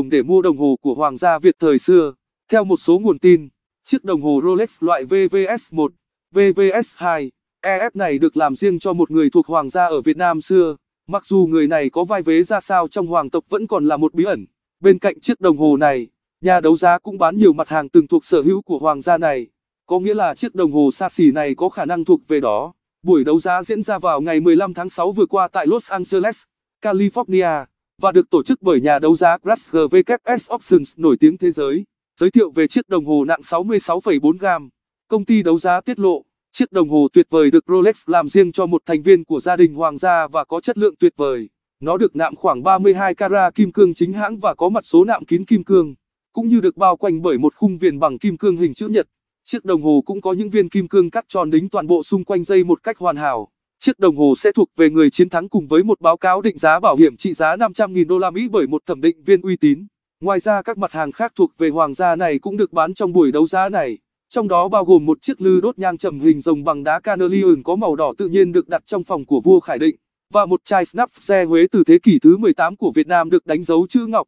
đồng để mua đồng hồ của hoàng gia Việt thời xưa. Theo một số nguồn tin, chiếc đồng hồ Rolex loại VVS1, VVS2, EF này được làm riêng cho một người thuộc hoàng gia ở Việt Nam xưa. Mặc dù người này có vai vế ra sao trong hoàng tộc vẫn còn là một bí ẩn. Bên cạnh chiếc đồng hồ này, nhà đấu giá cũng bán nhiều mặt hàng từng thuộc sở hữu của hoàng gia này. Có nghĩa là chiếc đồng hồ xa xỉ này có khả năng thuộc về đó. Buổi đấu giá diễn ra vào ngày 15 tháng 6 vừa qua tại Los Angeles, California và được tổ chức bởi nhà đấu giá Grasger WS Auctions nổi tiếng thế giới. Giới thiệu về chiếc đồng hồ nặng 66,4 gram. Công ty đấu giá tiết lộ, chiếc đồng hồ tuyệt vời được Rolex làm riêng cho một thành viên của gia đình hoàng gia và có chất lượng tuyệt vời. Nó được nạm khoảng 32 carat kim cương chính hãng và có mặt số nạm kín kim cương, cũng như được bao quanh bởi một khung viền bằng kim cương hình chữ nhật. Chiếc đồng hồ cũng có những viên kim cương cắt tròn đính toàn bộ xung quanh dây một cách hoàn hảo. Chiếc đồng hồ sẽ thuộc về người chiến thắng cùng với một báo cáo định giá bảo hiểm trị giá 500.000 đô la Mỹ bởi một thẩm định viên uy tín. Ngoài ra các mặt hàng khác thuộc về hoàng gia này cũng được bán trong buổi đấu giá này, trong đó bao gồm một chiếc lư đốt nhang trầm hình rồng bằng đá carnelian có màu đỏ tự nhiên được đặt trong phòng của vua Khải Định và một chai Snapze Huế từ thế kỷ thứ 18 của Việt Nam được đánh dấu chữ ngọc.